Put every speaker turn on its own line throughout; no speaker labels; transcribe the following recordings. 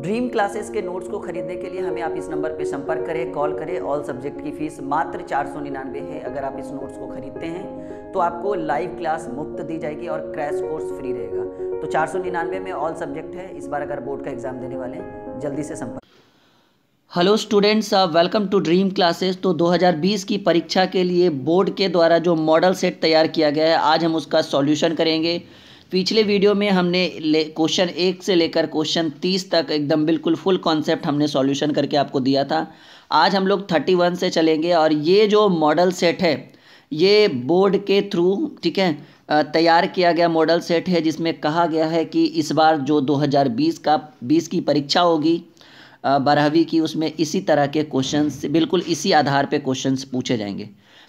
Dream classes के notes को खरीदने के लिए हमें आप इस नंबर पर संपर्क करें कॉल करें ऑल सब्जेक्ट की फीस मात्र चार सौ निन्यानवे है अगर आप इस नोट्स को खरीदते हैं तो आपको लाइव क्लास मुफ्त दी जाएगी और क्रैश कोर्स फ्री रहेगा तो चार सौ निन्यानवे में ऑल सब्जेक्ट है इस बार अगर बोर्ड का एग्जाम देने वाले जल्दी से संपर्क hello students welcome to Dream Classes तो 2020 की परीक्षा के लिए बोर्ड के द्वारा जो मॉडल सेट तैयार किया गया है आज हम उसका सॉल्यूशन करेंगे पिछले वीडियो में हमने क्वेश्चन एक से लेकर क्वेश्चन तीस तक एकदम बिल्कुल फुल कॉन्सेप्ट हमने सॉल्यूशन करके आपको दिया था आज हम लोग थर्टी वन से चलेंगे और ये जो मॉडल सेट है ये बोर्ड के थ्रू ठीक है तैयार किया गया मॉडल सेट है जिसमें कहा गया है कि इस बार जो 2020 का 20 की परीक्षा होगी बारहवीं की उसमें इसी तरह के क्वेश्चंस बिल्कुल इसी आधार पे क्वेश्चंस पूछे जाएंगे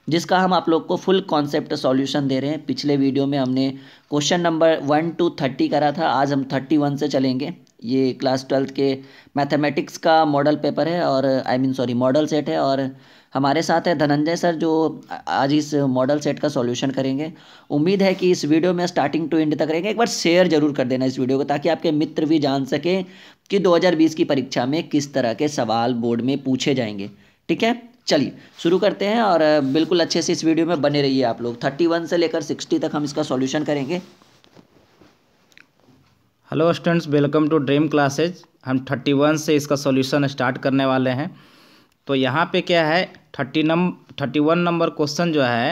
जिसका हम आप लोग को फुल कॉन्सेप्ट सॉल्यूशन दे रहे हैं पिछले वीडियो में हमने question number one two thirty करा था आज हम थर्टी वन से चलेंगे ये क्लास ट्वेल्थ के मैथमेटिक्स का मॉडल पेपर है और I mean sorry model set है और हमारे साथ है धनंजय सर जो आज इस मॉडल सेट का सॉल्यूशन करेंगे उम्मीद है कि इस वीडियो में स्टार्टिंग टू एंड तक रहेंगे एक बार शेयर जरूर कर देना इस वीडियो को ताकि आपके मित्र भी जान सकें कि 2020 की परीक्षा में किस तरह के सवाल बोर्ड में पूछे जाएंगे ठीक है चलिए शुरू करते हैं और बिल्कुल अच्छे से इस वीडियो में बने रहिए आप लोग थर्टी वन से लेकर सिक्सटी तक हम इसका सॉल्यूशन करेंगे
hello students welcome to Dream Classes हम थर्टी वन से इसका सॉल्यूशन स्टार्ट करने वाले हैं तो यहाँ पे क्या है थर्टी नम थर्टी वन नंबर क्वेश्चन जो है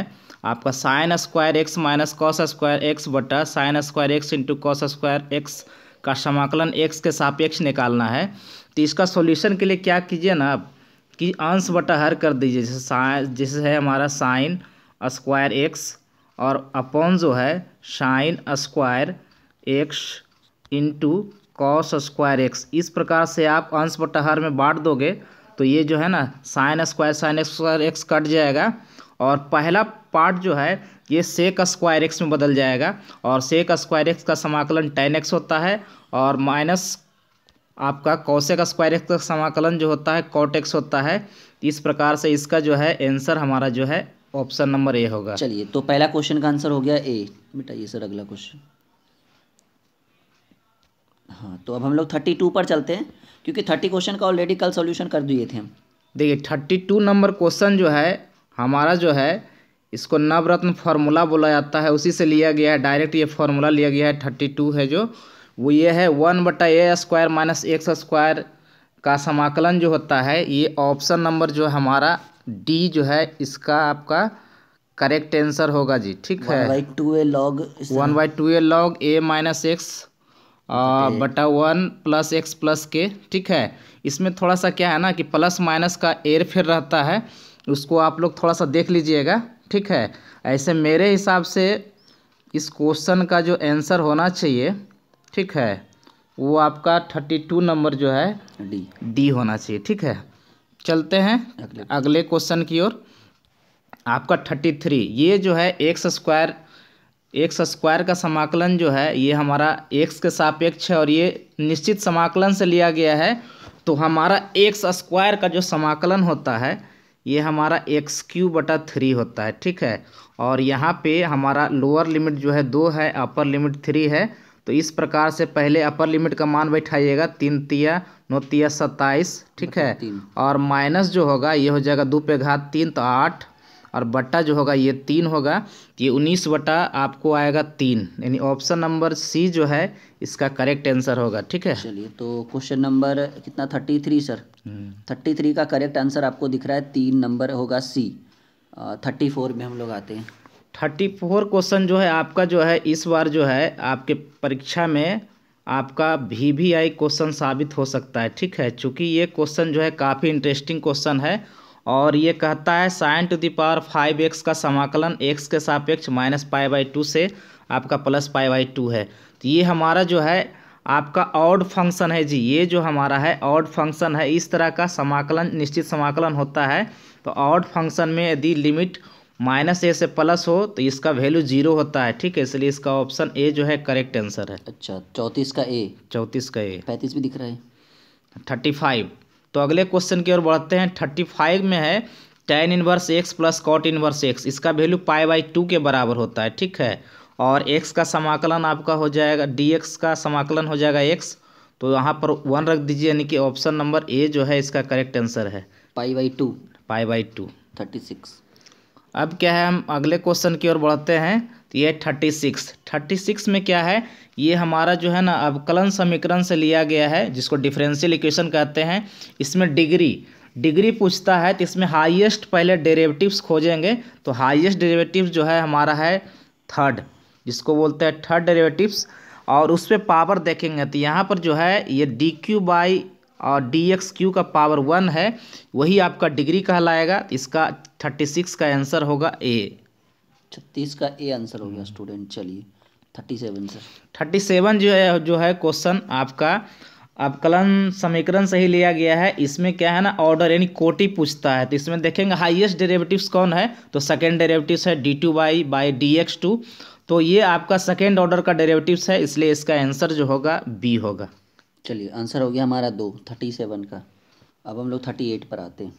आपका sine square x minus cos square x बटा sine square x into cos square x का समाकलन एक्स के सापेक्ष निकालना है तो इसका सॉल्यूशन के लिए क्या कीजिए ना आप कि अंश बटा हर कर दीजिए जैसे साइन जैसे है हमारा साइन स्क्वायर एक्स और अपॉन जो है sine square x into cos square x इस प्रकार से आप अंश बटा हर में बांट दोगे तो ये जो है ना sine square sine square x cut जाएगा और पहला पार्ट जो है ये सेक स्क्वायर एक्स में बदल जाएगा और सेक स्क्वायर एक्स का समाकलन टेन एक्स होता है और माइनस आपका कौशे स्क्वायर एक्स का समाकलन जो होता है कॉटेक्स होता है इस प्रकार से इसका जो है आंसर हमारा जो है ऑप्शन नंबर ए होगा चलिए तो पहला क्वेश्चन का आंसर हो गया ए बेटा ये सर अगला क्वेश्चन हाँ तो अब हम लोग थर्टी टू पर चलते हैं क्योंकि थर्टी क्वेश्चन का ऑलरेडी कल सॉल्यूशन कर दिए थे हम देखिए थर्टी टू नंबर क्वेश्चन जो है हमारा जो है इसको नवरत्न फार्मूला बोला जाता है उसी से लिया गया है डायरेक्ट ये फार्मूला लिया गया है थर्टी टू है जो वो ये है वन बटा a square minus x square का समाकलन जो होता है ये ऑप्शन नंबर जो हमारा डी जो है इसका आपका करेक्ट आंसर होगा जी ठीक है one by two a log one by two a log a minus x बटा one plus x plus K ठीक है इसमें थोड़ा सा क्या है ना कि प्लस माइनस का एयर फिर रहता है उसको आप लोग थोड़ा सा देख लीजिएगा ठीक है ऐसे मेरे हिसाब से इस क्वेश्चन का जो आंसर होना चाहिए ठीक है वो आपका थर्टी टू नंबर जो है डी डी होना चाहिए ठीक है चलते हैं अगले क्वेश्चन की ओर आपका थर्टी थ्री ये जो है एक्स स्क्वायर एक्स स्क्वायर का समाकलन जो है ये हमारा एक्स के सापेक्ष है और ये निश्चित समाकलन से लिया गया है तो हमारा एक्स स्क्वायर का जो समाकलन होता है ये हमारा एक्स क्यू बटा थ्री होता है ठीक है और यहाँ पे हमारा लोअर लिमिट जो है दो है अपर लिमिट थ्री है तो इस प्रकार से पहले अपर लिमिट का मान बैठाइएगा तीन तिया नौ तिया सत्ताईस ठीक है और माइनस जो होगा ये हो जाएगा दो पे घात तीन तो आठ और बट्टा जो होगा ये तीन होगा ये उन्नीस बटा आपको आएगा तीन यानी ऑप्शन नंबर सी जो है इसका करेक्ट आंसर होगा ठीक है चलिए तो
क्वेश्चन नंबर कितना thirty three sir hmm. Thirty three का करेक्ट आंसर आपको दिख रहा है तीन नंबर
होगा सी थर्टी फोर में हम लोग आते हैं थर्टी फोर क्वेश्चन जो है आपका जो है इस बार जो है आपके परीक्षा में आपका वी वी आई क्वेश्चन साबित हो सकता है ठीक है चूँकि ये क्वेश्चन जो है काफ़ी इंटरेस्टिंग क्वेश्चन है और ये कहता है sine to the power five x का समाकलन एक्स के सापेक्ष माइनस पाई बाई टू से आपका प्लस पाई बाई टू है तो ये हमारा जो है आपका ऑड फंक्शन है जी ये जो हमारा है ऑड फंक्शन है इस तरह का समाकलन निश्चित समाकलन होता है तो ऑड फंक्शन में यदि लिमिट माइनस ए से प्लस हो तो इसका वैल्यू जीरो होता है ठीक है इसलिए इसका ऑप्शन ए जो है करेक्ट आंसर है अच्छा चौंतीस का ए चौंतीस का ए पैंतीस भी दिख रहा है थर्टी फाइव तो अगले क्वेश्चन की ओर बढ़ते हैं थर्टी फाइव में है tan inverse x plus cot inverse x इसका वैल्यू पाई बाई टू के बराबर होता है ठीक है और एक्स का समाकलन आपका हो जाएगा डी एक्स का समाकलन हो जाएगा एक्स तो यहाँ पर वन रख दीजिए यानी कि ऑप्शन नंबर ए जो है इसका करेक्ट आंसर है pi by two pi by two thirty six अब क्या है हम अगले क्वेश्चन की ओर बढ़ते हैं तो ये थर्टी सिक्स थर्टी सिक्स में क्या है ये हमारा जो है ना अवकलन समीकरण से लिया गया है जिसको डिफरेंशियल इक्वेशन कहते हैं इसमें डिग्री डिग्री पूछता है तो इसमें हाईएस्ट पहले डेरिवेटिव्स खोजेंगे तो हाईएस्ट डेरिवेटिव्स जो है हमारा है थर्ड जिसको बोलते हैं थर्ड डेरेवेटिव्स और उस पर पावर देखेंगे तो यहाँ पर जो है ये डी क्यू बाई और डी एक्स क्यू का पावर वन है वही आपका डिग्री कहलाएगा इसका थर्टी सिक्स का आंसर होगा ए
छत्तीस का ए आंसर हो गया हम्म। स्टूडेंट चलिए thirty seven sir
thirty seven जो है जो है क्वेश्चन आपका अवकलन समीकरण से ही लिया गया है इसमें क्या है ना ऑर्डर यानी कोटी पूछता है तो इसमें देखेंगे हाईएस्ट डेरिवेटिव्स कौन है तो सेकेंड डेरिवेटिव्स है d two by by d x two तो ये आपका सेकेंड ऑर्डर का डेरिवेटिव्स है इसलिए इसका आंसर जो होगा बी होगा चलिए आंसर हो गया हमारा दो थर्टी सेवन का अब हम लोग थर्टी एट पर आते हैं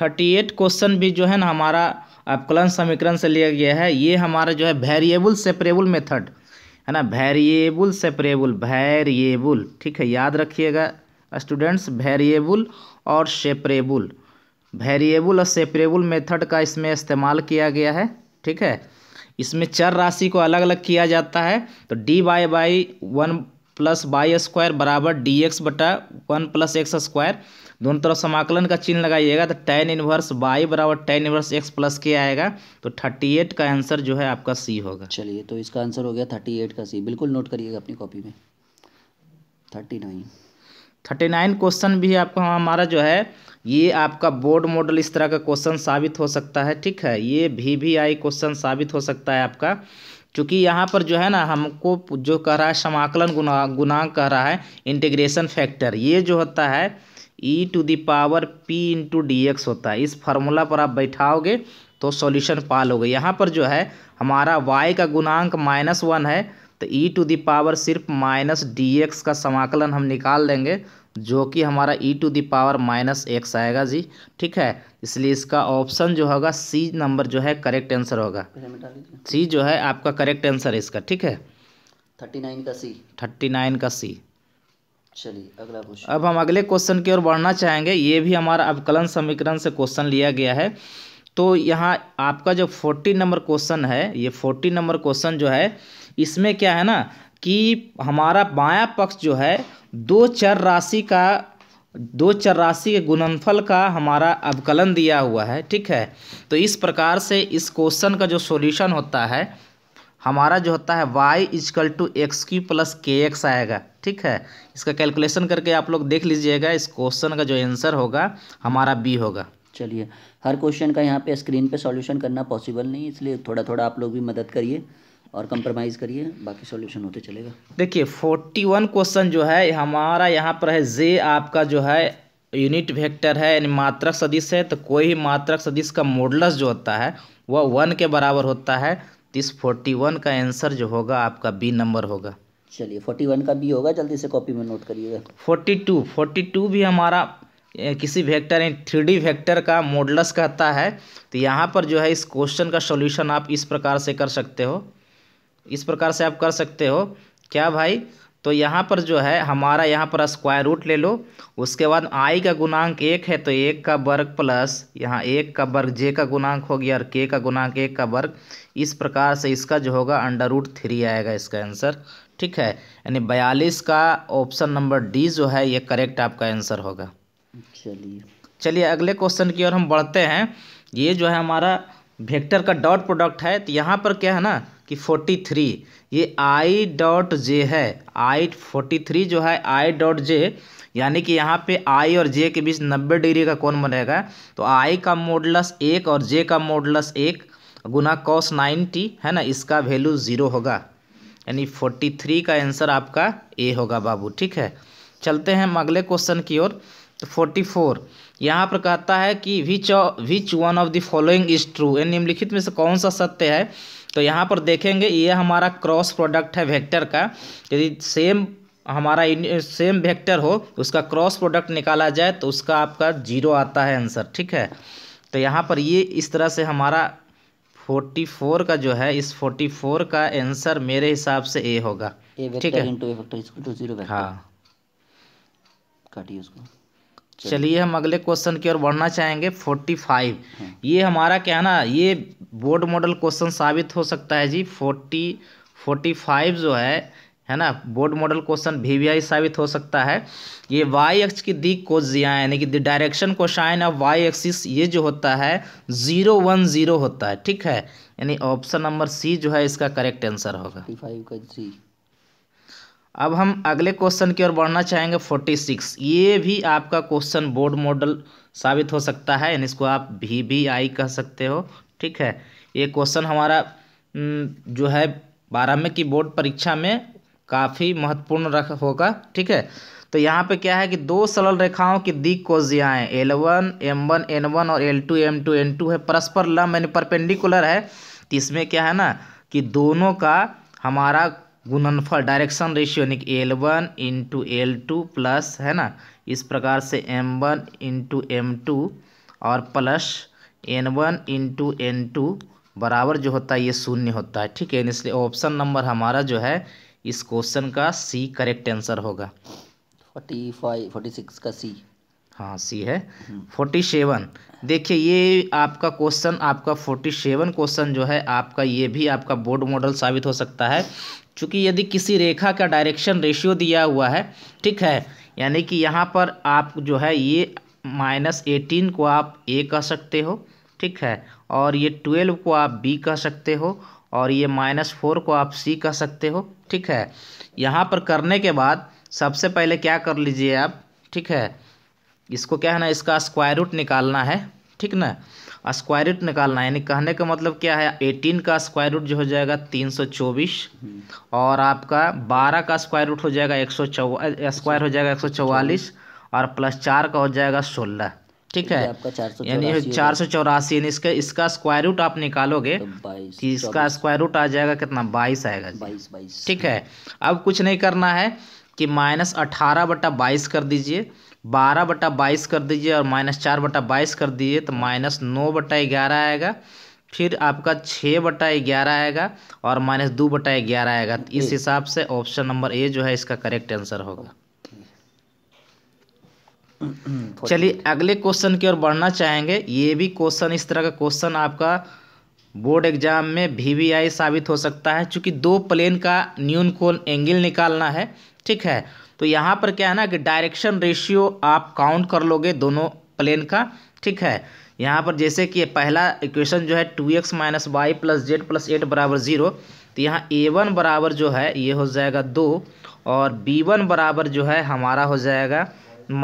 थर्टी एट क्वेश्चन भी जो है ना हमारा अवकलन समीकरण से लिया गया है ये हमारा जो है वेरिएबल सेपरेबल मेथड है ना वेरिएबल सेपरेबल वेरिएबल ठीक है याद रखिएगा स्टूडेंट्स वेरिएबल और सेपरेबल वेरिएबल और सेपरेबल मेथड का इसमें इस्तेमाल किया गया है ठीक है इसमें चर राशि को अलग अलग किया जाता है तो d by by one plus by square बराबर डी एक्स बटा वन प्लस एक्स स्क्वायर दोनों तरफ समाकलन का चिन्ह लगाइएगा तो टेन इनवर्स बाई बराबर tan inverse x plus K आएगा तो थर्टी एट का आंसर जो है आपका सी होगा चलिए तो इसका आंसर हो गया थर्टी एट का सी बिल्कुल नोट करिएगा अपनी कॉपी में thirty nine thirty nine question भी आपका हमारा जो है ये आपका बोर्ड मॉडल इस तरह का क्वेश्चन साबित हो सकता है ठीक है ये भी भी आई क्वेश्चन साबित हो सकता है आपका क्योंकि यहाँ पर जो है ना हमको जो कह रहा है समाकलन गुना गुनाक कह रहा है इंटीग्रेशन फैक्टर ये जो होता है e to the power p into d x होता है इस फार्मूला पर आप बैठाओगे तो सॉल्यूशन पा लोगे यहाँ पर जो है हमारा वाई का गुणांक माइनस वन है तो ई टू दी पावर सिर्फ माइनस डी एक्स का समाकलन हम निकाल देंगे जो कि हमारा e to the power minus x आएगा जी ठीक है इसलिए इसका ऑप्शन जो होगा सी नंबर जो है करेक्ट आंसर होगा सी जो है आपका करेक्ट आंसर है इसका ठीक है
थर्टी नाइन का सी
थर्टी नाइन का सी
चलिए अगला
क्वेश्चन अब हम अगले क्वेश्चन की ओर बढ़ना चाहेंगे ये भी हमारा अवकलन समीकरण से क्वेश्चन लिया गया है तो यहाँ आपका जो फोर्टी नंबर क्वेश्चन है ये फोर्टी नंबर क्वेश्चन जो है इसमें क्या है ना कि हमारा बाया पक्ष जो है दो चर राशि का दो चर राशि के गुणनफल का हमारा अवकलन दिया हुआ है ठीक है तो इस प्रकार से इस क्वेश्चन का जो सॉल्यूशन होता है हमारा जो होता है वाई इजकल टू एक्स की प्लस के एक्स आएगा ठीक है इसका कैलकुलेशन करके आप लोग देख लीजिएगा इस क्वेश्चन का जो आंसर होगा हमारा बी होगा चलिए हर क्वेश्चन
का यहाँ पे स्क्रीन पे सॉल्यूशन करना पॉसिबल नहीं इसलिए थोड़ा थोड़ा आप लोग भी मदद करिए और कंप्रोमाइज़ करिए बाकी सॉल्यूशन होते चलेगा
देखिए फोर्टी वन क्वेश्चन जो है हमारा यहाँ पर है जे आपका जो है यूनिट वेक्टर है यानी मात्रक सदिश है तो कोई भी मात्रक सदिश का मॉडलस जो होता है वह वन के बराबर होता है इस फोर्टी वन का आंसर जो होगा आपका बी नंबर होगा चलिए फोर्टी वन का बी होगा जल्दी से कॉपी में नोट करिएगा फोर्टी टू फोर्टी टू भी हमारा किसी वेक्टर यानी थ्री डी वैक्टर का मॉडलस कहता है तो यहाँ पर जो है इस क्वेश्चन का सॉल्यूशन आप इस प्रकार से कर सकते हो इस प्रकार से आप कर सकते हो क्या भाई तो यहाँ पर जो है हमारा यहाँ पर स्क्वायर रूट ले लो उसके बाद आई का गुणांक एक है तो एक का वर्ग प्लस यहाँ एक का वर्ग जे का गुणांक हो गया और के का गुणांक एक का वर्ग इस प्रकार से इसका जो होगा अंडर रूट थ्री आएगा इसका आंसर ठीक है यानी बयालीस का ऑप्शन नंबर डी जो है ये करेक्ट आपका आंसर होगा चलिए चलिए अगले क्वेश्चन की ओर हम बढ़ते हैं ये जो है हमारा वेक्टर का डॉट प्रोडक्ट है तो यहाँ पर क्या है ना कि फोर्टी थ्री ये आई डॉट जे है आई फोर्टी थ्री जो है आई डॉट जे यानी कि यहाँ पे आई और जे के बीच नब्बे डिग्री का कोण बनेगा तो आई का मोडलस एक और जे का मोडलस एक गुना कॉस नाइन्टी है ना इसका वैल्यू ज़ीरो होगा यानी फोर्टी थ्री का आंसर आपका ए होगा बाबू ठीक है चलते हैं हम अगले क्वेश्चन की ओर तो फोर्टी फोर यहाँ पर कहता है कि which which one of the following is true यानी निम्नलिखित में से कौन सा सत्य है तो यहाँ पर देखेंगे ये हमारा क्रॉस प्रोडक्ट है वेक्टर का यदि सेम हमारा सेम वेक्टर हो उसका क्रॉस प्रोडक्ट निकाला जाए तो उसका आपका जीरो आता है आंसर ठीक है तो यहाँ पर ये इस तरह से हमारा फोर्टी फोर का जो है इस फोर्टी फोर का आंसर मेरे हिसाब से ए होगा ठीक है हाँ काटिए उसको चलिए हम अगले क्वेश्चन की ओर बढ़ना चाहेंगे फोर्टी फाइव हाँ। ये हमारा क्या है ना ये बोर्ड मॉडल क्वेश्चन साबित हो सकता है जी फोर्टी फोर्टी फाइव जो है है ना बोर्ड मॉडल क्वेश्चन वी साबित हो सकता है ये वाई एक्स की दी जिया यानी कि द डायरेक्शन को शाइन ऑफ वाई एक्सिस ये जो होता है जीरो वन जीरो होता है ठीक है यानी ऑप्शन नंबर सी जो है इसका करेक्ट आंसर होगा फाइव का जी अब हम अगले क्वेश्चन की ओर बढ़ना चाहेंगे फोर्टी सिक्स ये भी आपका क्वेश्चन बोर्ड मॉडल साबित हो सकता है यानी इसको आप भी भी आई कह सकते हो ठीक है ये क्वेश्चन हमारा जो है बारहवें की बोर्ड परीक्षा में काफ़ी महत्वपूर्ण रख होगा ठीक है तो यहाँ पे क्या है कि दो सरल रेखाओं की दिक जियाएँ l one m one n one और l two m two n two है परस्पर लम यानी परपेंडिकुलर है तो इसमें क्या है ना कि दोनों का हमारा गुणनफल डायरेक्शन रेशियो यानी कि l one into l two plus है ना इस प्रकार से m one into m two और plus n one into n two बराबर जो होता है ये शून्य होता है ठीक है इसलिए ऑप्शन नंबर हमारा जो है इस क्वेश्चन का सी करेक्ट आंसर होगा
फोर्टी फाइव
फोर्टी सिक्स का सी हाँ सी है हम्म। फोर्टी सेवन देखिए ये आपका क्वेश्चन आपका फोर्टी सेवन क्वेश्चन जो है आपका ये भी आपका बोर्ड मॉडल साबित हो सकता है क्योंकि यदि किसी रेखा का डायरेक्शन रेशियो दिया हुआ है ठीक है यानी कि यहाँ पर आप जो है ये माइनस एटीन को आप ए कह सकते हो ठीक है और ये ट्वेल्व को आप बी कह सकते हो और ये माइनस फोर को आप सी कह सकते हो ठीक है यहाँ पर करने के बाद सबसे पहले क्या कर लीजिए आप ठीक है इसको क्या है ना इसका स्क्वायर रूट निकालना है ठीक ना स्क्वायर रूट निकालना यानी कहने का मतलब क्या है एटीन का स्क्वायर रूट जो हो जाएगा तीन सौ चौबीस और आपका बारह का स्क्वायर रूट हो जाएगा एक सौ चौ स्क्वायर हो जाएगा एक सौ चौवालीस और प्लस चार का हो जाएगा सोलह ठीक है आपका
चार सौ यानी चार सौ
चौरासी यानी इसका इसका स्क्वायर रूट आप निकालोगे तो इसका स्क्वायर रूट आ जाएगा कितना बाईस आएगा बाईस बाईस ठीक है अब कुछ नहीं करना है कि माइनस अठारह बटा बाईस कर दीजिए बारह बटा बाईस कर दीजिए और माइनस चार बटा बाईस कर दीजिए तो माइनस नौ बटा ग्यारह आएगा फिर आपका छः बटा ग्यारह आएगा और माइनस दो बटा ग्यारह आएगा तो इस हिसाब से ऑप्शन नंबर ए जो है इसका करेक्ट आंसर होगा चलिए अगले क्वेश्चन की ओर बढ़ना चाहेंगे ये भी क्वेश्चन इस तरह का क्वेश्चन आपका बोर्ड एग्जाम में वी वी आई साबित हो सकता है चूँकि दो प्लेन का न्यून कोण एंगल निकालना है ठीक है तो यहाँ पर क्या है ना कि डायरेक्शन रेशियो आप काउंट कर लोगे दोनों प्लेन का ठीक है यहाँ पर जैसे कि पहला इक्वेशन जो है two x minus y plus z plus eight बराबर ज़ीरो तो यहाँ ए वन बराबर जो है ये हो जाएगा दो और बी वन बराबर जो है हमारा हो जाएगा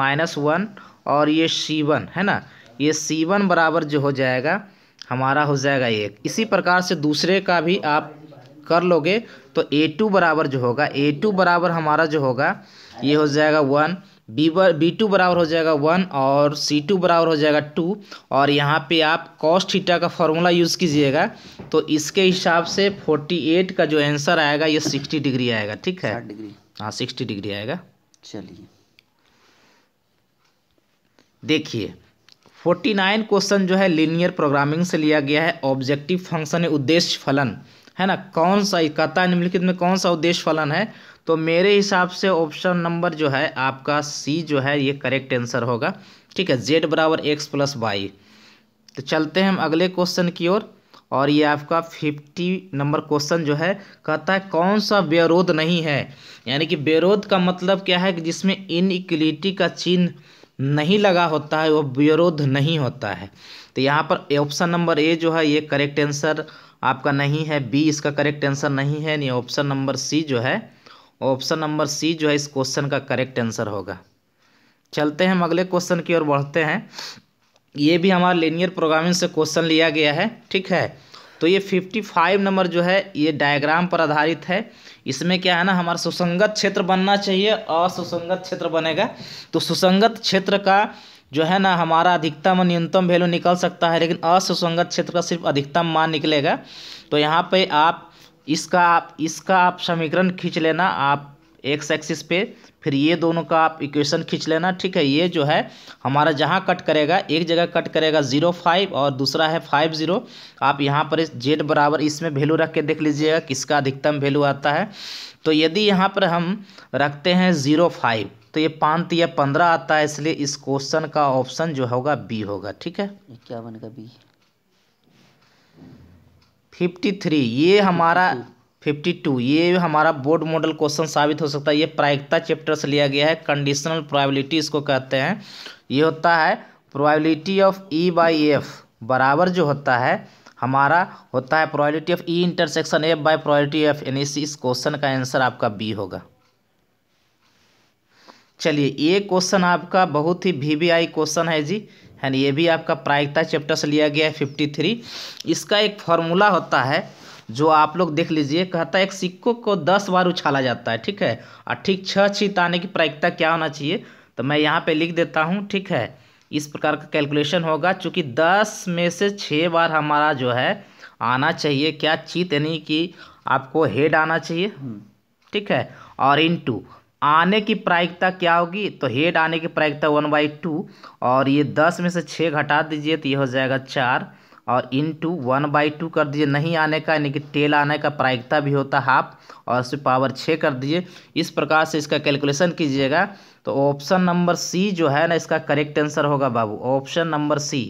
माइनस वन और ये सी वन है ना ये सी वन बराबर जो हो जाएगा हमारा हो जाएगा एक इसी प्रकार से दूसरे का भी आप कर लोगे तो ए टू बराबर जो होगा ए टू बराबर हमारा जो होगा ये हो जाएगा one b bar b two बराबर हो जाएगा वन और सी टू बराबर हो जाएगा टू और यहाँ पे आप कॉस्ट थीटा का फॉर्मूला यूज़ कीजिएगा तो इसके हिसाब से फोर्टी एट का जो आंसर आएगा ये सिक्सटी डिग्री आएगा ठीक है डिग्री हाँ सिक्सटी डिग्री आएगा चलिए देखिए फोर्टी नाइन क्वेश्चन जो है लीनियर प्रोग्रामिंग से लिया गया है ऑब्जेक्टिव फंक्शन है उद्देश्य फलन है ना कौन सा कहता है निम्नलिखित में कौन सा उद्देश्य फलन है तो मेरे हिसाब से ऑप्शन नंबर जो है आपका सी जो है ये करेक्ट आंसर होगा ठीक है जेड बराबर एक्स प्लस वाई तो चलते हैं हम अगले क्वेश्चन की ओर और, ये आपका फिफ्टी नंबर क्वेश्चन जो है कहता है कौन सा व्यरोध नहीं है यानी कि व्यरोध का मतलब क्या है कि जिसमें इनइक्वलिटी का चिन्ह नहीं लगा होता है वो विरोध नहीं होता है तो यहाँ पर ऑप्शन नंबर ए जो है ये करेक्ट आंसर आपका नहीं है बी इसका करेक्ट आंसर नहीं है नहीं ऑप्शन नंबर सी जो है ऑप्शन नंबर सी जो है इस क्वेश्चन का करेक्ट आंसर होगा चलते हैं हम अगले क्वेश्चन की ओर बढ़ते हैं ये भी हमारा लीनियर प्रोग्रामिंग से क्वेश्चन लिया गया है ठीक है तो ये 55 नंबर जो है ये डायग्राम पर आधारित है इसमें क्या है ना हमारा सुसंगत क्षेत्र बनना चाहिए असुसंगत क्षेत्र बनेगा तो सुसंगत क्षेत्र का जो है ना हमारा अधिकतम और न्यूनतम वैल्यू निकल सकता है लेकिन असुसंगत क्षेत्र का सिर्फ अधिकतम मान निकलेगा तो यहाँ पे आप इसका आप इसका आप समीकरण खींच लेना आप एक्स एक्सिस पे फिर ये दोनों का आप इक्वेशन खींच लेना ठीक है ये जो है हमारा जहाँ कट करेगा एक जगह कट करेगा जीरो फाइव और दूसरा है फाइव जीरो आप यहाँ पर इस जेड बराबर इसमें वैल्यू रख के देख लीजिएगा किसका अधिकतम वैल्यू आता है तो यदि यहाँ पर हम रखते हैं ज़ीरो फाइव तो ये पाँच या पंद्रह आता है इसलिए इस क्वेश्चन का ऑप्शन जो होगा बी होगा ठीक है इक्यावन का बी फिफ्टी थ्री ये हमारा फिफ्टी टू ये हमारा बोर्ड मॉडल क्वेश्चन साबित हो सकता है ये प्रायिकता चैप्टर से लिया गया है कंडीशनल प्रोबेबिलिटी इसको कहते हैं ये होता है probability of E by F बराबर जो होता है हमारा होता है probability of E intersection F by probability of N इस क्वेश्चन का आंसर आपका बी होगा चलिए ये क्वेश्चन आपका बहुत ही वी वी आई क्वेश्चन है जी है ये भी आपका प्रायिकता चैप्टर से लिया गया है फिफ्टी थ्री इसका एक फॉर्मूला होता है जो आप लोग देख लीजिए कहता है एक सिक्को को दस बार उछाला जाता है ठीक है और ठीक छः छीत आने की प्रायिकता क्या होना चाहिए तो मैं यहाँ पे लिख देता हूँ ठीक है इस प्रकार का कैलकुलेशन होगा चूँकि दस में से छः बार हमारा जो है आना चाहिए क्या चीत यानी कि आपको हेड आना चाहिए हम्म। ठीक है और इन टू आने की प्रायिकता क्या होगी तो हेड आने की प्रायिकता वन बाई टू और ये दस में से छः घटा दीजिए तो ये हो जाएगा चार और into one by two कर दीजिए नहीं आने का यानी कि टेल आने का प्रायिकता भी होता हाफ और उससे पावर छः कर दीजिए इस प्रकार से इसका कैलकुलेशन कीजिएगा तो ऑप्शन नंबर सी जो है ना इसका करेक्ट आंसर होगा बाबू ऑप्शन नंबर सी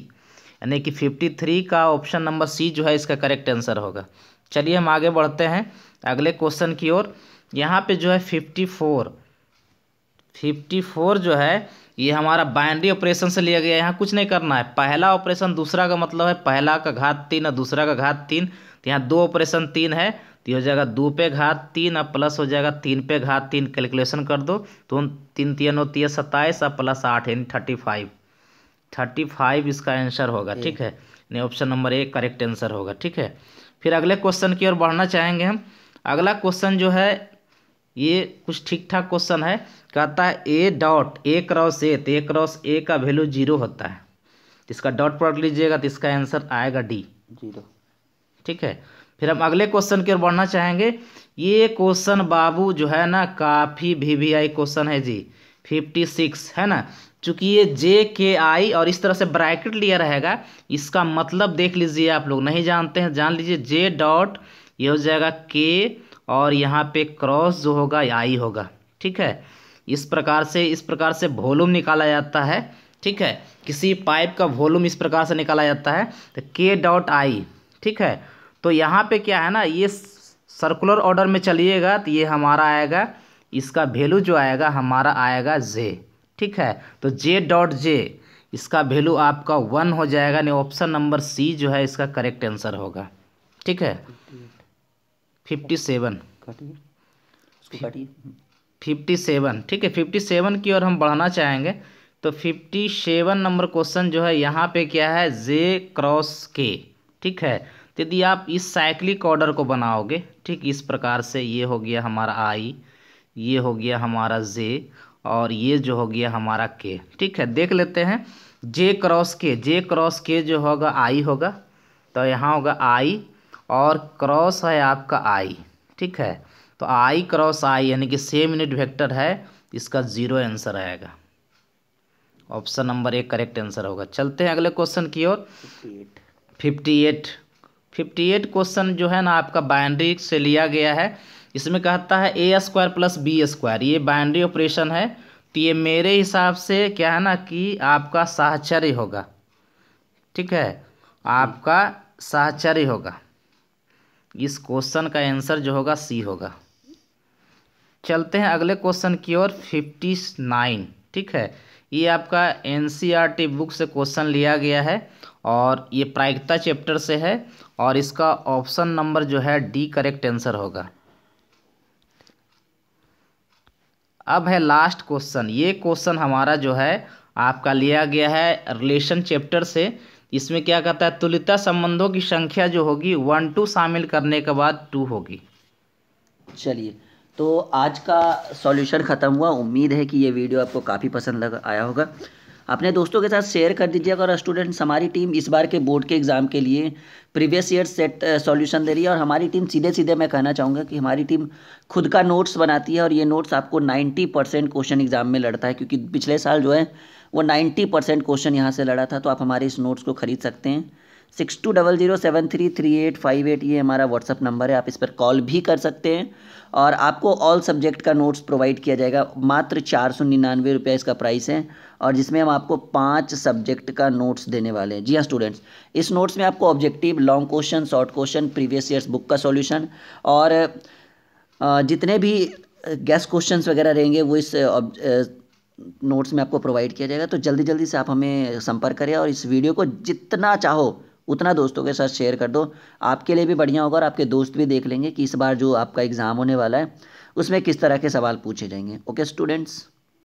यानी कि फिफ्टी थ्री का ऑप्शन नंबर सी जो है इसका करेक्ट आंसर होगा चलिए हम आगे बढ़ते हैं अगले क्वेश्चन की ओर यहाँ पे जो है फिफ्टी फोर फिफ्टी फोर जो है ये हमारा बाइनरी ऑपरेशन से लिया गया है यहाँ कुछ नहीं करना है पहला ऑपरेशन दूसरा का मतलब है पहला का घात तीन और दूसरा का घात तीन तो यहाँ दो ऑपरेशन तीन है तो हो जाएगा दो पे घात तीन और प्लस हो जाएगा तीन पे घात तीन कैलकुलेशन कर दो तो तीन तीन है सत्ताईस और प्लस आठ यानी थर्टी फाइव थर्टी फाइव इसका आंसर होगा ठीक है यानी option number A correct answer होगा ठीक है फिर अगले क्वेश्चन की ओर बढ़ना चाहेंगे हम अगला क्वेश्चन जो है ये कुछ ठीक ठाक क्वेश्चन है कहता है ए डॉट ए क्रॉस ए तो ए क्रॉस ए का वैल्यू जीरो होता है इसका डॉट प्रोडक्ट लीजिएगा तो इसका आंसर आएगा डी जीरो ठीक है फिर हम अगले क्वेश्चन की ओर बढ़ना चाहेंगे ये क्वेश्चन बाबू जो है ना काफ़ी वी वी आई क्वेश्चन है जी फिफ्टी सिक्स है ना चूँकि ये जे के आई और इस तरह से ब्रैकेट लिया रहेगा इसका मतलब देख लीजिए आप लोग नहीं जानते हैं जान लीजिए जे डॉट ये हो जाएगा के और यहाँ पे क्रॉस जो होगा आई होगा ठीक है इस प्रकार से इस प्रकार से वॉल्यूम निकाला जाता है ठीक है किसी पाइप का वॉल्यूम इस प्रकार से निकाला जाता है तो के डॉट आई ठीक है तो यहाँ पे क्या है ना ये सर्कुलर ऑर्डर में चलिएगा तो ये हमारा आएगा इसका वैल्यू जो आएगा हमारा आएगा जे ठीक है तो जे डॉट जे इसका वैल्यू आपका वन हो जाएगा नहीं ऑप्शन नंबर सी जो है इसका करेक्ट आंसर होगा ठीक है फिफ्टी सेवन फिफ्टी सेवन ठीक है फिफ्टी सेवन की ओर हम बढ़ना चाहेंगे तो फिफ्टी सेवन नंबर क्वेश्चन जो है यहाँ पे क्या है जे क्रॉस के ठीक है तो यदि आप इस साइक्लिक ऑर्डर को बनाओगे ठीक इस प्रकार से ये हो गया हमारा आई ये हो गया हमारा जे और ये जो हो गया हमारा के ठीक है देख लेते हैं जे क्रॉस के जे क्रॉस के जो होगा आई होगा तो यहाँ होगा आई और क्रॉस है आपका आई ठीक है तो आई क्रॉस आई यानी कि सेम यूनिट वेक्टर है इसका जीरो आंसर आएगा ऑप्शन नंबर एक करेक्ट आंसर होगा चलते हैं अगले क्वेश्चन की ओर fifty eight fifty eight question जो है ना आपका बाइंड्री से लिया गया है इसमें कहता है a square plus b square ये बाइंड्री ऑपरेशन है तो ये मेरे हिसाब से क्या है ना कि आपका साहचर्य होगा ठीक है आपका साहचर्य होगा इस क्वेश्चन का आंसर जो होगा सी होगा चलते हैं अगले क्वेश्चन की ओर फिफ्टी नाइन ठीक है ये आपका एनसीईआरटी बुक e से क्वेश्चन लिया गया है और ये प्रायिकता चैप्टर से है और इसका ऑप्शन नंबर जो है डी करेक्ट आंसर होगा अब है लास्ट क्वेश्चन ये क्वेश्चन हमारा जो है आपका लिया गया है रिलेशन चैप्टर से इसमें क्या कहता है तुलिता संबंधों की संख्या जो होगी वन टू शामिल करने के बाद टू होगी चलिए तो आज का सॉल्यूशन ख़त्म हुआ उम्मीद है कि ये वीडियो आपको काफ़ी पसंद लग
आया होगा अपने दोस्तों के साथ शेयर कर दीजिएगा और स्टूडेंट्स हमारी टीम इस बार के बोर्ड के एग्ज़ाम के लिए प्रीवियस ईयर सेट सॉल्यूशन दे रही है और हमारी टीम सीधे सीधे मैं कहना चाहूँगा कि हमारी टीम खुद का नोट्स बनाती है और ये नोट्स आपको 90 परसेंट क्वेश्चन एग्ज़ाम में लड़ता है क्योंकि पिछले साल जो है वो नाइन्टी परसेंट क्वेश्चन यहाँ से लड़ा था तो आप हमारे इस नोट्स को खरीद सकते हैं six two double zero seven three three eight five eight ये हमारा व्हाट्सअप नंबर है आप इस पर कॉल भी कर सकते हैं और आपको ऑल सब्जेक्ट का नोट्स प्रोवाइड किया जाएगा मात्र चार सौ निन्यानवे रुपये इसका प्राइस है और जिसमें हम आपको पाँच सब्जेक्ट का नोट्स देने वाले हैं जी हाँ स्टूडेंट्स इस नोट्स में आपको objective long question short question previous years book का सॉल्यूशन और जितने भी गैस क्वेश्चन वगैरह रहेंगे वो इस नोट्स में आपको प्रोवाइड किया जाएगा तो जल्दी जल्दी से आप हमें संपर्क करें और इस वीडियो को जितना चाहो उतना दोस्तों के साथ शेयर कर दो आपके लिए भी बढ़िया होगा और आपके दोस्त भी देख लेंगे कि इस बार जो आपका एग्ज़ाम होने वाला है उसमें किस तरह के सवाल पूछे जाएंगे ओके स्टूडेंट्स